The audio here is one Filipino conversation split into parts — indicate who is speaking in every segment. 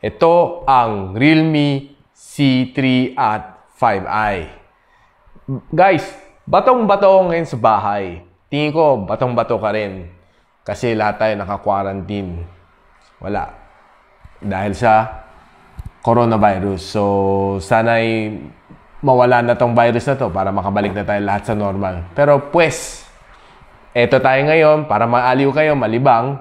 Speaker 1: Ito ang Realme C3 at 5i. Guys, batong-bato ngayon sa bahay. Tingin ko, batong-bato ka rin. Kasi lahat tayo naka-quarantine. Wala. Dahil sa coronavirus. So, sana'y mawala na tong virus na to para makabalik na tayo lahat sa normal. Pero pues, eto tayo ngayon para maaliw kayo, malibang.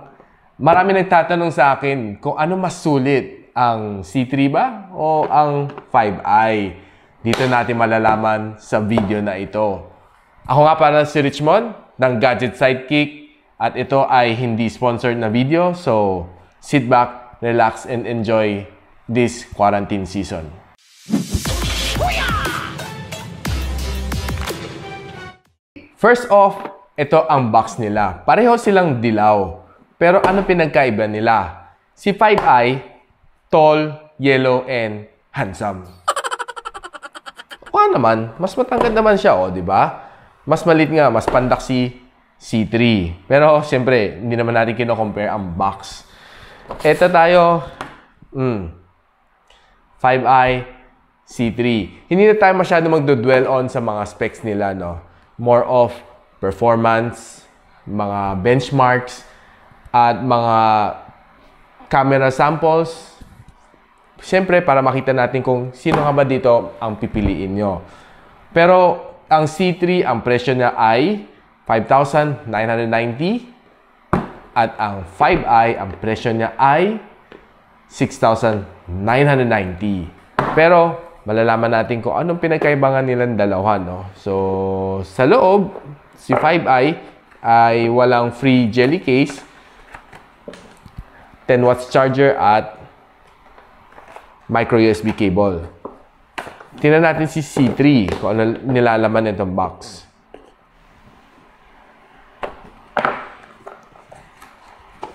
Speaker 1: Marami nagtatanong sa akin kung ano mas sulit, ang C3 ba o ang 5i? Dito natin malalaman sa video na ito. Ako nga para si Richmond ng Gadget Sidekick at ito ay hindi sponsored na video so sit back, relax and enjoy this quarantine season. First off, ito ang box nila. Pareho silang dilaw. Pero ano pinagkaiba nila? Si 5i tall, yellow, and handsome. Mukha naman, mas matangkad naman siya, o, oh, di ba? Mas malit nga, mas pandak si C3. Pero, siyempre, hindi naman natin kino-compare ang box. Ito tayo, mm, 5i, C3. Hindi na tayo masyado magdodwell on sa mga specs nila, no? More of performance, mga benchmarks, at mga camera samples, Siyempre, para makita natin kung sino nga ba dito ang pipiliin nyo. Pero, ang C3, ang presyo niya ay 5,990 at ang 5i, ang presyo niya ay 6,990. Pero, malalaman natin kung anong pinagkaibangan nilang dalawa, no? So, sa loob, si 5i ay walang free jelly case, 10 watts charger at micro USB cable. Tingnan natin si C3 kung ano nilalaman nitong box.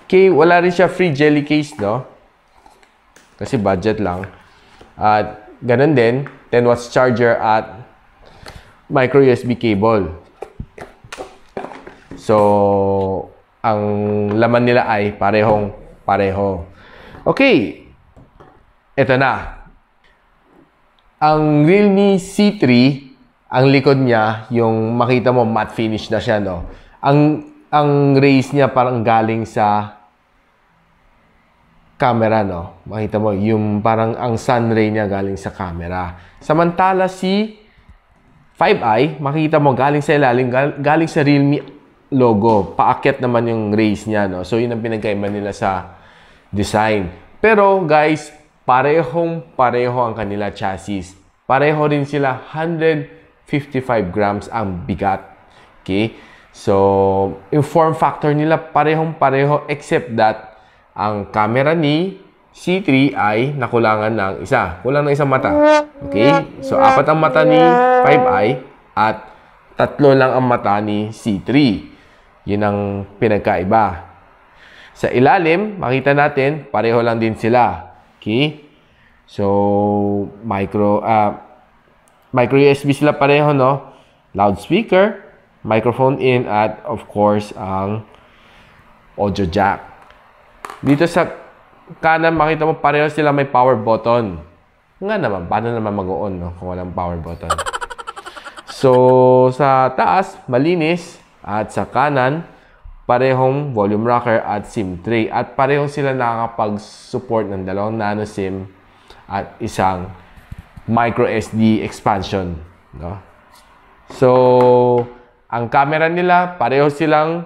Speaker 1: Okay, wala rin siya free jelly case, no? Kasi budget lang. At ganun din, 10 watts charger at micro USB cable. So, ang laman nila ay parehong pareho. Okay, ito na. Ang Realme C3, ang likod niya, yung makita mo matte finish na siya, no? Ang, ang rays niya parang galing sa camera, no? Makita mo, yung parang ang sun ray niya galing sa camera. Samantala si 5i, makita mo galing sa ilalim, galing sa Realme logo. Paakyat naman yung rays niya, no? So, yun ang pinagkaiba nila sa design. Pero, guys, Parehong pareho ang kanila chassis. Pareho rin sila 155 grams ang bigat. Okay? So, yung form factor nila parehong pareho except that ang camera ni C3 ay nakulangan ng isa. Kulang ng isang mata. Okay? So, apat ang mata ni 5i at tatlo lang ang mata ni C3. Yun ang pinagkaiba. Sa ilalim, makita natin, pareho lang din sila. Okay? So, micro, uh, micro USB sila pareho, no? Loudspeaker, microphone in, at of course, ang audio jack. Dito sa kanan, makita mo pareho sila may power button. Nga naman, paano naman mag-on, no? Kung walang power button. So, sa taas, malinis. At sa kanan, parehong volume rocker at SIM tray. At parehong sila nakakapag-support ng dalawang nano SIM at isang micro SD expansion. No? So, ang camera nila, pareho silang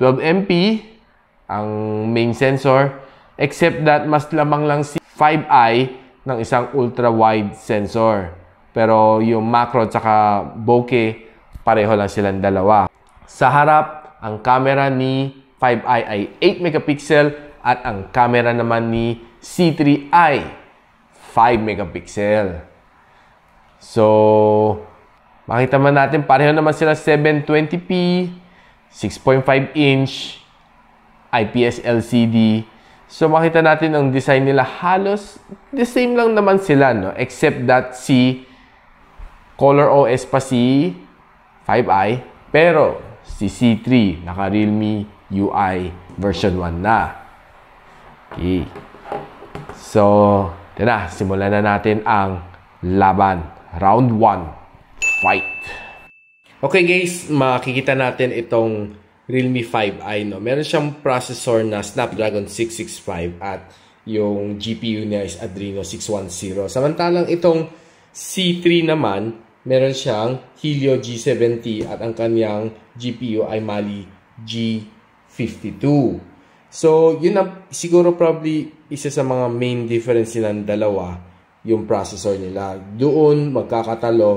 Speaker 1: 12 MP ang main sensor except that mas lamang lang si 5i ng isang ultra-wide sensor. Pero yung macro at saka bokeh, pareho lang silang dalawa. Sa harap, ang camera ni 5i ay 8 megapixel at ang camera naman ni C3 i 5 megapixel. So, makita man natin pareho naman sila 720p, 6.5 inch, IPS LCD. So, makita natin ang design nila halos the same lang naman sila, no? Except that si Color OS pa si 5i. Pero, si C3, naka Realme UI version 1 na. Okay. So, tara, simulan na natin ang laban. Round 1. Fight. Okay guys, makikita natin itong Realme 5i. No? Meron siyang processor na Snapdragon 665 at yung GPU niya is Adreno 610. Samantalang itong C3 naman, meron siyang Helio G70 at ang kanyang GPU ay Mali G52. So, yun ang siguro probably isa sa mga main difference nilang dalawa yung processor nila. Doon magkakatalo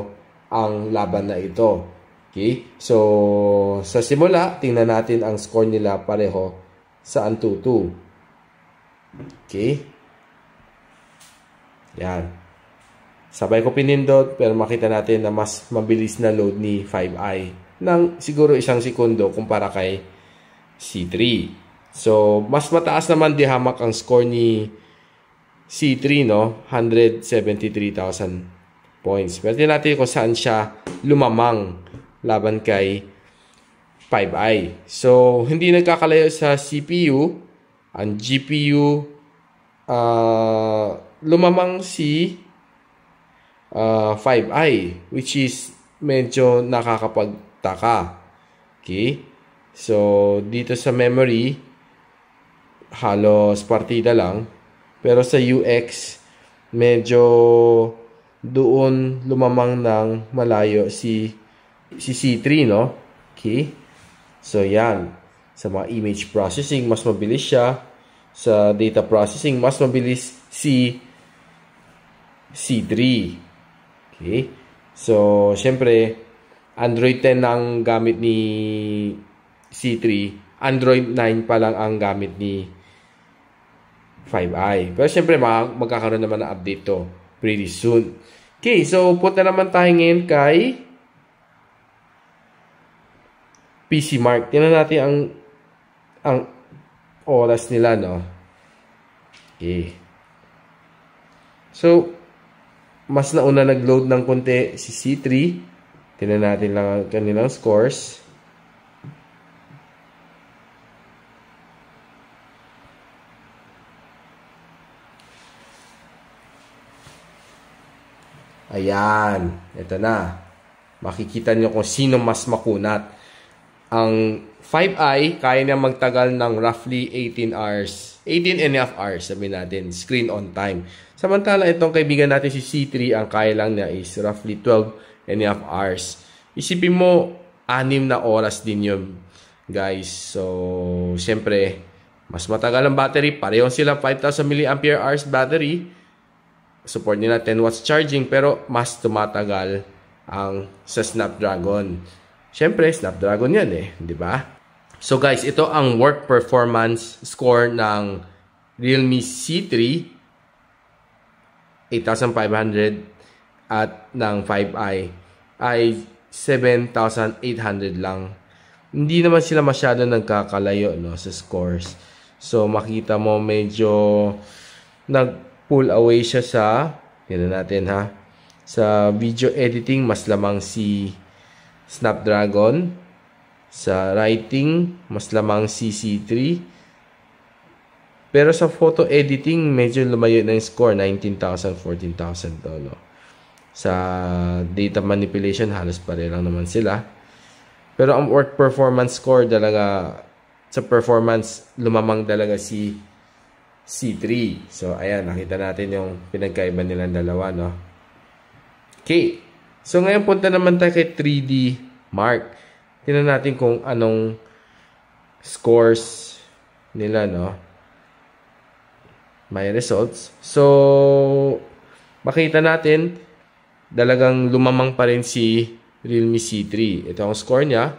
Speaker 1: ang laban na ito. Okay? So, sa simula, tingnan natin ang score nila pareho sa Antutu. Okay? Yan. Sabay ko pinindot pero makita natin na mas mabilis na load ni 5i ng siguro isang segundo kumpara kay C3. So, mas mataas naman di hamak ang score ni C3, no? 173,000 points. Pero natin kung saan siya lumamang laban kay 5i. So, hindi nagkakalayo sa CPU, ang GPU, uh, ah, lumamang si uh, ah, 5i which is medyo nakakapagtaka. Okay? So, dito sa memory, halos partida lang. Pero sa UX, medyo doon lumamang ng malayo si, si C3, no? Okay? So, yan. Sa mga image processing, mas mabilis siya. Sa data processing, mas mabilis si C3. Okay? So, syempre, Android 10 ang gamit ni C3. Android 9 pa lang ang gamit ni 5i. Pero syempre, mag magkakaroon naman ng update to pretty soon. Okay, so punta naman tayo ngayon kay PC Mark. Tingnan natin ang ang oras nila, no? Okay. So, mas nauna nag-load ng konti si C3. Tingnan natin lang ang kanilang scores. Ayan. Ito na. Makikita nyo kung sino mas makunat. Ang 5i, kaya niya magtagal ng roughly 18 hours. 18 and a half hours, sabi natin, screen on time. Samantala, itong kaibigan natin si C3, ang kaya lang niya is roughly 12 and a half hours. Isipin mo, anim na oras din yun, guys. So, siyempre, mas matagal ang battery. Parehong sila 5,000 mAh battery. Support nila 10 watts charging, pero mas tumatagal ang sa Snapdragon. Siyempre, Snapdragon yan eh, di ba? So guys, ito ang work performance score ng Realme C3 8,500 at ng 5i ay 7,800 lang. Hindi naman sila masyado nagkakalayo no, sa scores. So makita mo medyo nag-pull away siya sa yan natin ha. Sa video editing mas lamang si Snapdragon sa writing, mas lamang CC3. Pero sa photo editing, medyo lumayo na yung score. 19,000, 14,000 to, no? Sa data manipulation, halos pare lang naman sila. Pero ang work performance score talaga, sa performance, lumamang talaga si C3. So, ayan, nakita natin yung pinagkaiba nilang dalawa, no? Okay. So, ngayon punta naman tayo kay 3D Mark. Tingnan natin kung anong scores nila, no? May results. So, makita natin, dalagang lumamang pa rin si Realme C3. Ito ang score niya.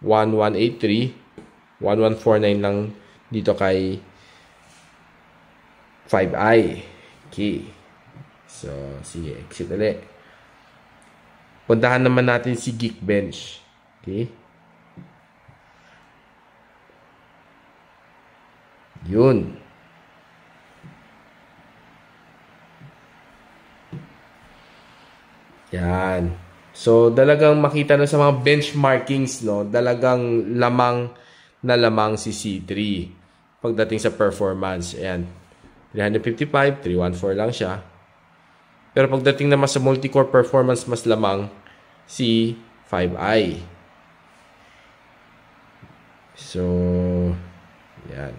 Speaker 1: 1183. 1149 lang dito kay 5i. Okay. So, sige, exit ulit puntahan naman natin si Geekbench. Okay? Yun. Yan. So, dalagang makita na sa mga benchmarkings, no? Dalagang lamang na lamang si C3 pagdating sa performance. Ayan. 355, 314 lang siya. Pero pagdating naman sa multi-core performance, mas lamang si 5i. So, yan.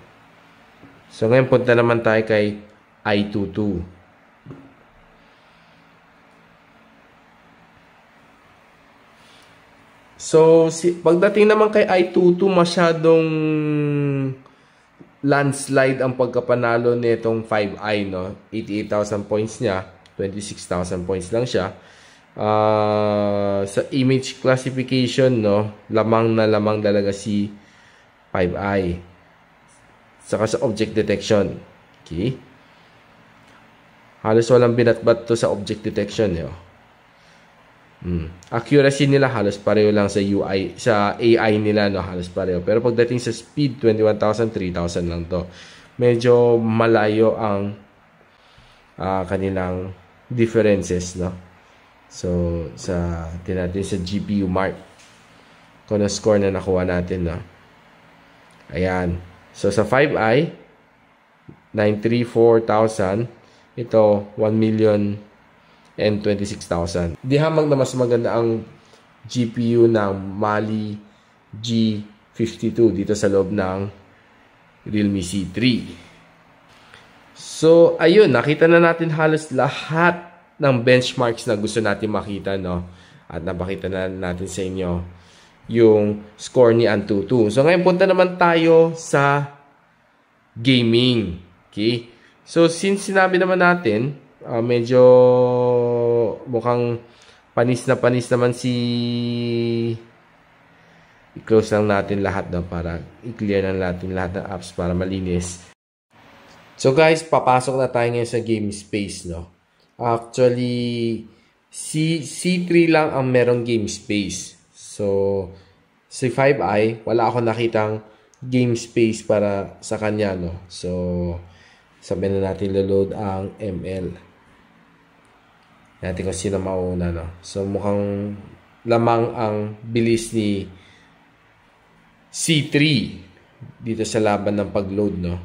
Speaker 1: So, ngayon punta naman tayo kay i22. So, si, pagdating naman kay i22, masyadong landslide ang pagkapanalo nitong 5i, no? 88,000 points niya 26,000 points lang siya. Uh, sa image classification, no, lamang na lamang talaga si 5i. Saka sa object detection. Okay? Halos walang binatbat to sa object detection. Yo. Mm. Accuracy nila halos pareho lang sa UI, sa AI nila no, halos pareho. Pero pagdating sa speed, 21,000, 3,000 lang to. Medyo malayo ang uh, kanilang differences, no? So, sa, natin sa GPU mark. Kung na score na nakuha natin, no? Ayan. So, sa 5i, 934,000. Ito, 1 million and 26,000. Di hamang na mas maganda ang GPU ng Mali G52 dito sa loob ng Realme C3. So, ayun, nakita na natin halos lahat ng benchmarks na gusto natin makita, no? At napakita na natin sa inyo yung score ni Antutu. So, ngayon punta naman tayo sa gaming. Okay? So, since sinabi naman natin, uh, medyo mukhang panis na panis naman si i-close lang natin lahat daw para i-clear lang natin lahat ng apps para malinis. So guys, papasok na tayo ngayon sa game space, no? Actually, C, C3 lang ang merong game space. So, si 5i, wala ako nakitang game space para sa kanya, no? So, sabihin na natin load ang ML. Natin kung sino mauna, no? So, mukhang lamang ang bilis ni C3 dito sa laban ng pag-load, no?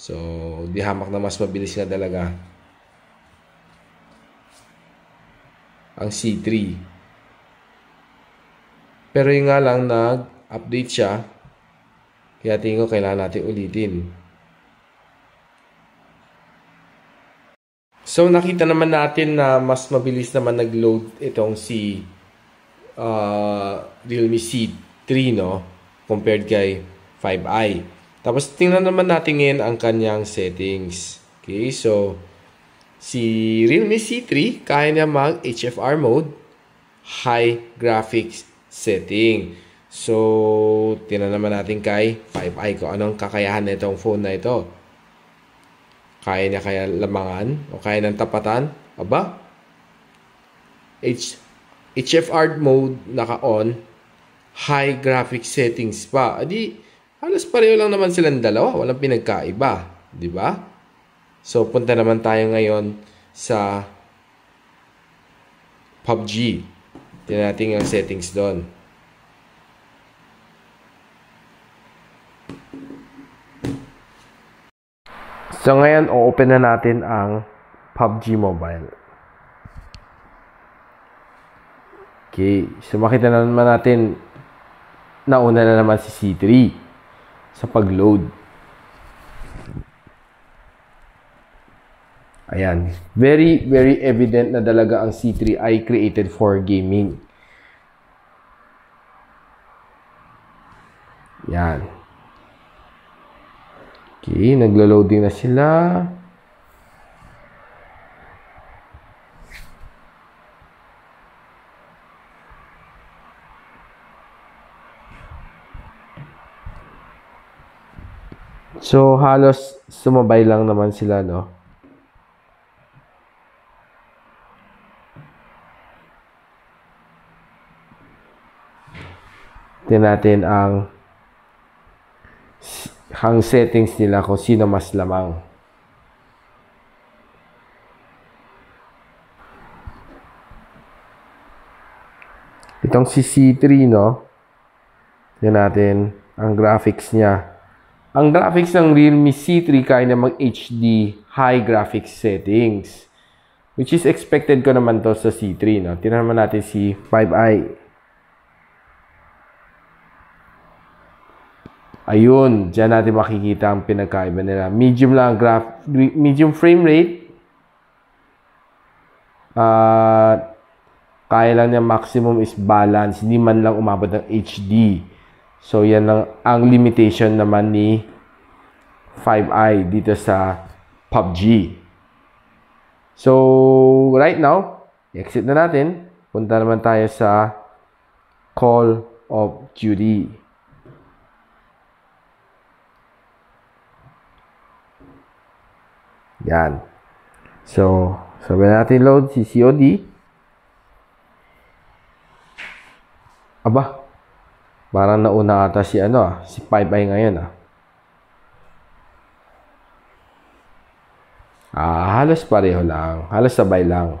Speaker 1: So, di hamak na mas mabilis na talaga. Ang C3. Pero yung nga lang nag-update siya. Kaya tingin ko kailangan natin ulitin. So nakita naman natin na mas mabilis naman nag-load itong si uh, Realme C3 no compared kay 5i. Tapos tingnan naman natin ngayon ang kanyang settings. Okay, so si Realme C3 kaya niya mag HFR mode, high graphics setting. So, tingnan naman natin kay 5i ko anong kakayahan nitong phone na ito. Kaya niya kaya lamangan o kaya ng tapatan? Aba, H HFR mode naka-on, high graphics settings pa. Adi, halos pareho lang naman silang dalawa. Walang pinagkaiba. 'di ba? So, punta naman tayo ngayon sa PUBG. Tingnan natin ang settings doon. So ngayon, o-open na natin ang PUBG Mobile. Okay. So makita na naman natin, nauna na naman si C3 sa pagload. Ayan. Very, very evident na talaga ang C3i created for gaming. Yan. Okay, naglo-loading na sila. So, halos sumabay lang naman sila, no? Tingnan natin ang ang settings nila kung sino mas lamang. Itong si C3, no? Tingnan natin ang graphics niya. Ang graphics ng Realme C3 kaya mag HD high graphics settings. Which is expected ko naman to sa C3. No? Tingnan naman natin si 5i. Ayun, dyan natin makikita ang pinagkaiba nila. Medium lang graph, medium frame rate. At uh, kaya lang niya maximum is balance. Hindi man lang umabot ng HD. So, yan ang, ang limitation naman ni 5i dito sa PUBG. So, right now, exit na natin. Punta naman tayo sa Call of Duty. Yan. So, sabi natin load si COD. Aba, Parang nauna ata si ano ah, si 5i ngayon ah. Ah, halos pareho lang. Halos sabay lang.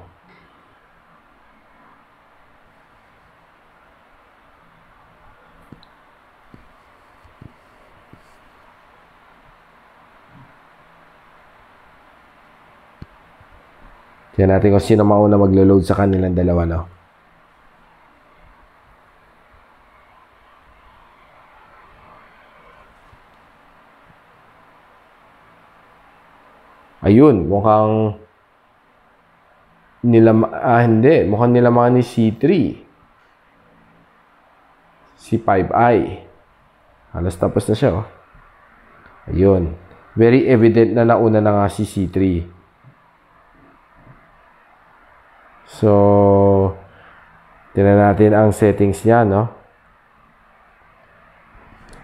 Speaker 1: Tignan natin kung sino mauna maglo-load sa kanilang dalawa, no? Ayun, mukhang nila ah, hindi, mukhang nilaman ni C3. C5i. Halos tapos na siya, oh. Ayun. Very evident na nauna na nga si C3. So, tinan natin ang settings niya, no?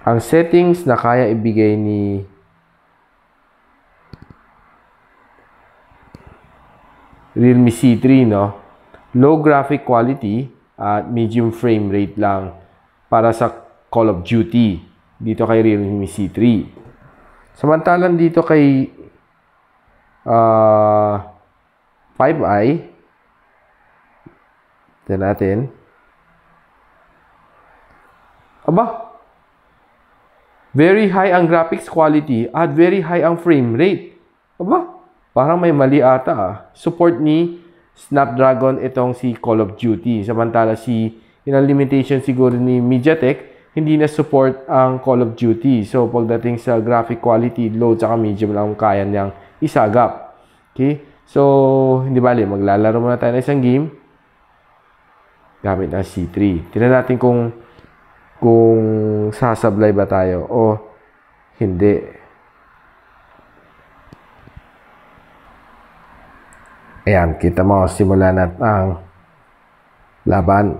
Speaker 1: Ang settings na kaya ibigay ni Realme C3, no? Low graphic quality at medium frame rate lang para sa Call of Duty dito kay Realme C3. Samantalang dito kay uh, 5i Ito natin. Aba! Very high ang graphics quality at very high ang frame rate. Aba! Parang may mali ata ah. Support ni Snapdragon itong si Call of Duty. Samantala si, inang limitation siguro ni MediaTek, hindi na support ang Call of Duty. So, pagdating sa graphic quality, low tsaka medium lang kaya niyang isagap. Okay? So, hindi bali, maglalaro muna tayo ng isang game gamit ang C3. Tingnan natin kung kung sasablay ba tayo o hindi. Ayan, kita mo, simula na ang laban.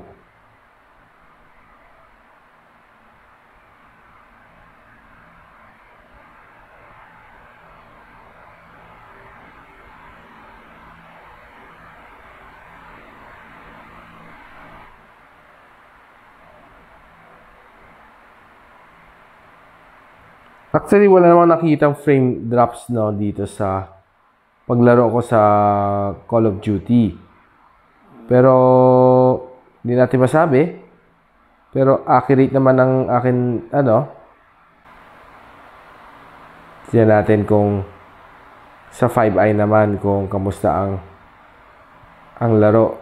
Speaker 1: Actually, wala namang nakita frame drops no dito sa paglaro ko sa Call of Duty. Pero, hindi natin masabi. Pero accurate naman ang akin, ano, Tignan natin kung sa 5i naman kung kamusta ang ang laro.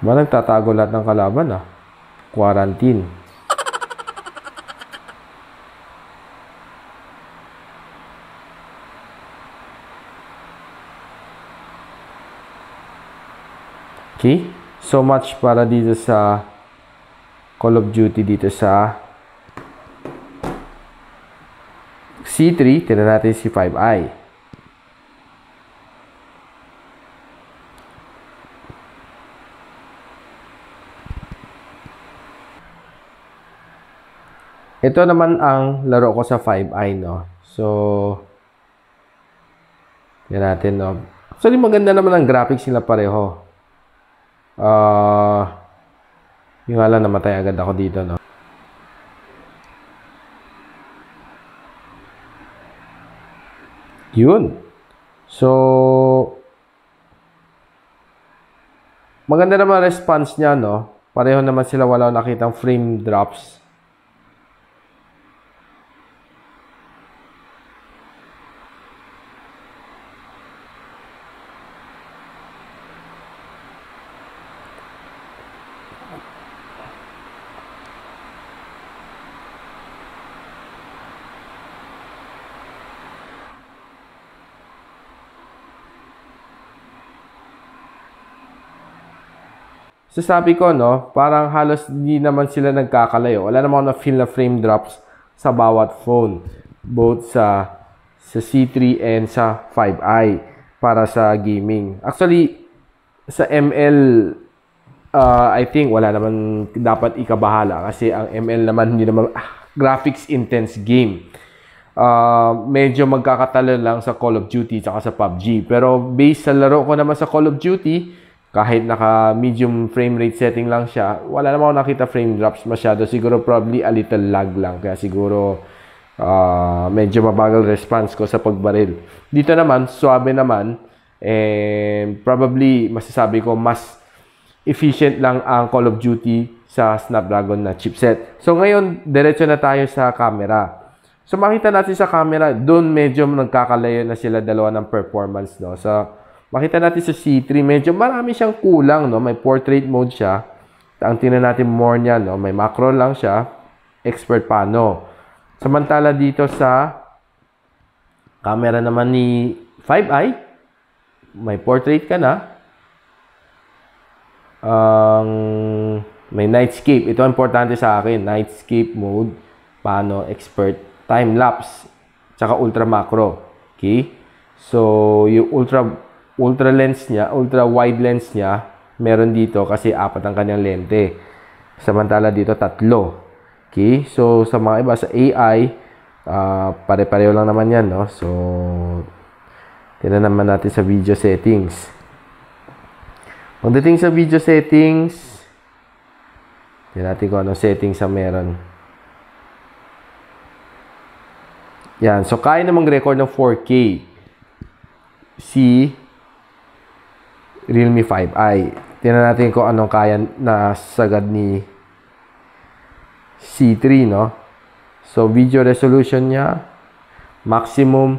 Speaker 1: Ba nagtatago lahat ng kalaban ah. quarantine. Okay, so much para dito sa Call of Duty dito sa C3, tira natin si 5i. Ito naman ang laro ko sa 5i, no? So, yan natin, no? Actually, maganda naman ang graphics nila pareho. Ah, uh, yung nga lang, namatay agad ako dito, no? Yun. So, maganda naman response niya, no? Pareho naman sila wala nakitang frame drops. sasabi ko, no, parang halos hindi naman sila nagkakalayo. Wala naman ako na-feel na frame drops sa bawat phone. Both sa, sa C3 and sa 5i para sa gaming. Actually, sa ML, uh, I think wala naman dapat ikabahala kasi ang ML naman hindi naman ah, graphics intense game. Uh, medyo magkakatalo lang sa Call of Duty at sa PUBG. Pero based sa laro ko naman sa Call of Duty, kahit naka medium frame rate setting lang siya, wala naman ako nakita frame drops masyado. Siguro probably a little lag lang. Kaya siguro uh, medyo mabagal response ko sa pagbaril. Dito naman, suabe naman. And eh, probably masasabi ko mas efficient lang ang Call of Duty sa Snapdragon na chipset. So ngayon, diretso na tayo sa camera. So makita natin sa camera, doon medyo nagkakalayo na sila dalawa ng performance. No? So Makita natin sa C3, medyo marami siyang kulang, no? May portrait mode siya. Ang tingnan natin more niya, no? May macro lang siya. Expert pa, paano. Samantala dito sa camera naman ni 5i, may portrait ka na. Ang um, may nightscape. Ito importante sa akin. Nightscape mode. Paano? Expert. Time-lapse. Tsaka ultra macro. Okay? So, yung ultra ultra lens niya, ultra wide lens niya, meron dito kasi apat ang kanyang lente. Samantala dito tatlo. Okay? So sa mga iba sa AI, uh, ah, pare-pareho lang naman 'yan, no? So tingnan naman natin sa video settings. Pagdating sa video settings, tingnan natin kung anong settings sa meron. Yan. So, kaya namang record ng 4K. See, Realme 5i. Tingnan natin kung anong kaya na sagad ni C3, no? So, video resolution niya, maximum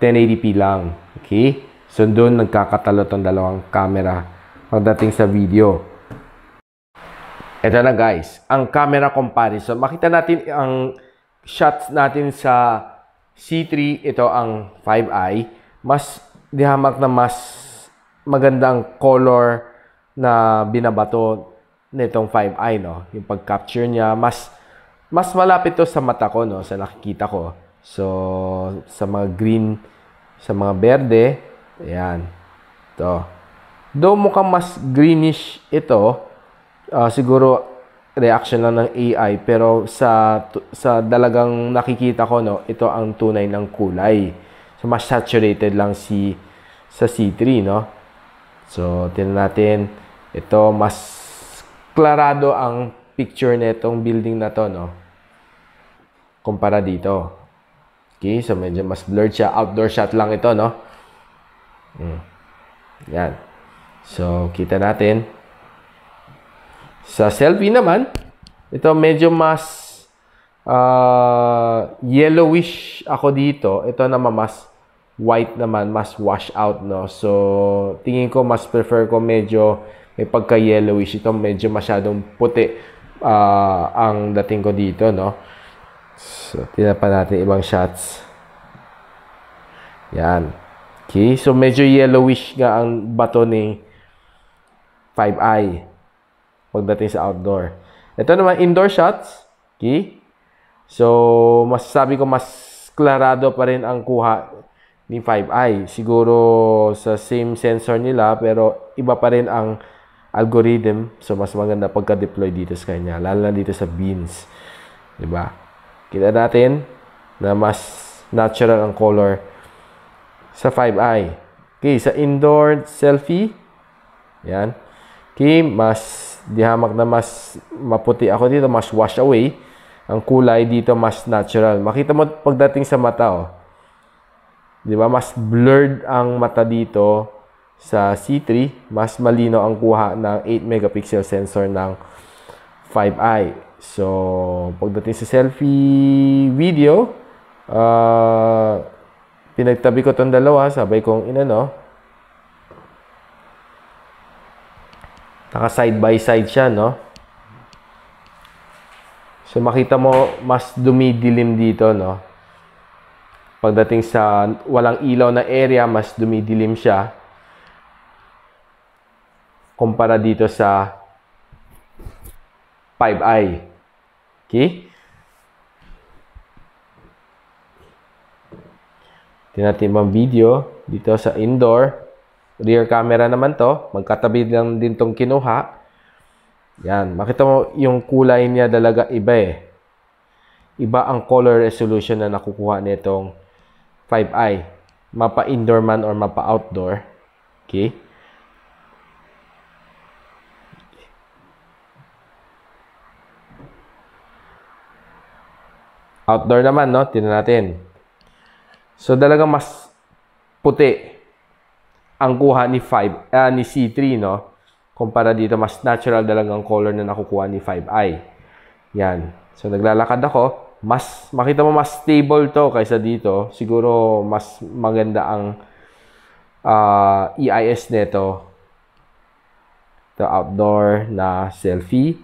Speaker 1: 1080p lang. Okay? So, doon nagkakatalo tong dalawang camera pagdating sa video. Ito na guys, ang camera comparison. Makita natin ang shots natin sa C3, ito ang 5i. Mas dihamak na mas magandang color na binabato nitong 5i no yung pag-capture niya mas mas malapit to sa mata ko no sa nakikita ko so sa mga green sa mga berde ayan to do mukhang mas greenish ito uh, siguro reaction lang ng AI pero sa sa dalagang nakikita ko no ito ang tunay ng kulay so mas saturated lang si sa C3 no So, tingnan natin. Ito, mas klarado ang picture nitong building na to, no? Kumpara dito. Okay, so medyo mas blurred siya. Outdoor shot lang ito, no? Mm. Yan. So, kita natin. Sa selfie naman, ito medyo mas uh, yellowish ako dito. Ito naman mas white naman, mas wash out, no? So, tingin ko, mas prefer ko medyo may pagka-yellowish ito. Medyo masyadong puti uh, ang dating ko dito, no? So, tingnan pa natin ibang shots. Yan. Okay, so medyo yellowish nga ang bato ni 5i pagdating sa outdoor. Ito naman, indoor shots. Okay? So, masasabi ko mas klarado pa rin ang kuha ni 5i. Siguro sa same sensor nila pero iba pa rin ang algorithm. So mas maganda pagka-deploy dito sa kanya, lalo na dito sa beans. 'Di ba? Kita natin na mas natural ang color sa 5i. Okay, sa indoor selfie, 'yan. Okay, mas dihamak na mas maputi ako dito, mas wash away. Ang kulay dito mas natural. Makita mo pagdating sa mata, oh 'Di ba? Mas blurred ang mata dito sa C3, mas malino ang kuha ng 8 megapixel sensor ng 5i. So, pagdating sa selfie video, uh, pinagtabi ko tong dalawa, sabay kong inano. Naka side by side siya, no? So, makita mo, mas dumidilim dito, no? Pagdating sa walang ilaw na area, mas dumidilim siya kumpara dito sa 5i. Okay? Tingnan natin video dito sa indoor. Rear camera naman to. Magkatabi lang din tong kinuha. Yan. Makita mo yung kulay niya talaga iba eh. Iba ang color resolution na nakukuha nitong 5i, mapa-indoor man or mapa-outdoor. Okay? Outdoor naman, no? Tingnan natin. So, talagang mas puti ang kuha ni 5, uh, ah, ni C3, no? Kumpara dito, mas natural talagang color na nakukuha ni 5i. Yan. So, naglalakad ako mas makita mo mas stable to kaysa dito. Siguro mas maganda ang uh, ah, EIS nito. The outdoor na selfie.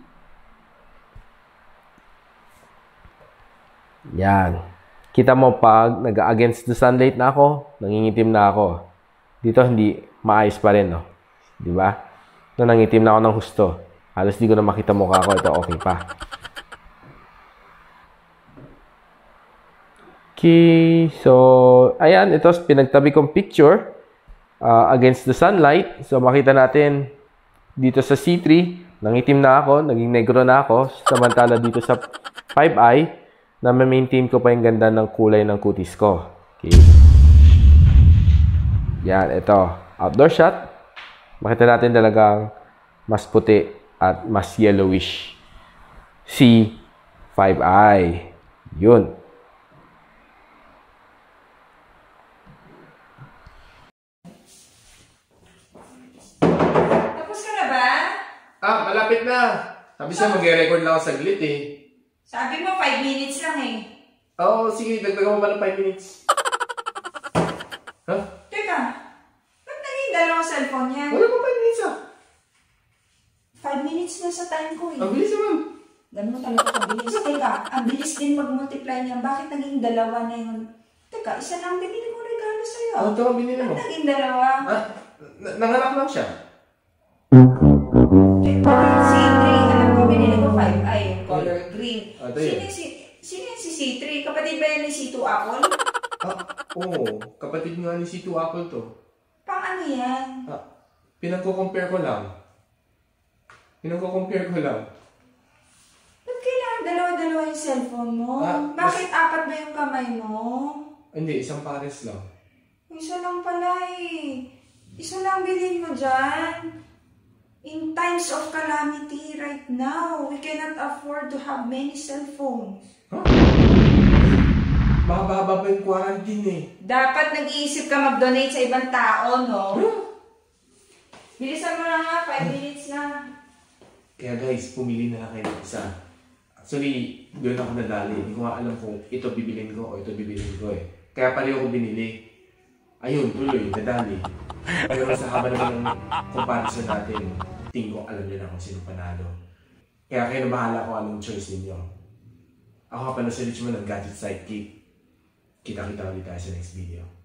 Speaker 1: Yan. Kita mo pag nag-against the sunlight na ako, nangingitim na ako. Dito hindi maayos pa rin, no? 'Di ba? No, nangitim na ako ng husto. Halos di ko na makita mukha ko. Ito okay pa. Okay, so ayan, ito pinagtabi kong picture uh, against the sunlight. So makita natin dito sa C3, nangitim na ako, naging negro na ako. Samantala dito sa 5i, na maintain ko pa yung ganda ng kulay ng kutis ko. Okay. Yan, ito. Outdoor shot. Makita natin talagang mas puti at mas yellowish. C5i. Yun. malapit na. Sabi siya, mag-record lang ako saglit eh. Sabi mo, 5 minutes lang eh. Oo, oh, sige, dagdagan mo pa ng 5 minutes. ha? Huh? Teka, ba't naging dalawang cellphone yan? Wala pa 5 minutes ah. 5 minutes na sa time ko eh. Ang bilis naman. Ganun mo talaga kabilis. Teka, ang bilis din mag-multiply niya. Bakit naging dalawa na yun? Teka, isa lang, binili ko regalo sa'yo. Ano ito, binili mo? Ba't naging dalawa? Ah, nanganak lang siya. Si C3, alam ko, binili ko 5i, color green. Ah, Sino yung si, si C3? Kapatid ba yan ni C2 Apple? Ah, oo. Kapatid nga ni C2 Apple to. Pang ano yan? Ah, pinagko-compare ko lang. Pinagko-compare ko lang. Ba't kailangan dalawa-dalawa yung cellphone mo? Ah, Bakit apat ba yung kamay mo? Hindi, isang pares lang. Isa lang pala eh. Isa lang bilhin mo dyan. In times of calamity right now, we cannot afford to have many cell phones. Huh? Bababa pa yung quarantine eh. Dapat nag-iisip ka mag-donate sa ibang tao, no? Huh? Bilisan mo na nga, 5 minutes na. Kaya guys, pumili na lang kayo ng isa. Actually, doon ako nadali. Hindi ko nga alam kung ito bibilin ko o ito bibilin ko eh. Kaya pala ako binili. Ayun, tuloy, nadali. Pero sa haba naman ng comparison natin, tingin ko alam nyo na kung sino panalo. Kaya kayo na bahala kung anong choice ninyo. Ako ka pala si Richmond ng Gadget Sidekick. Kita-kita ulit tayo sa next video.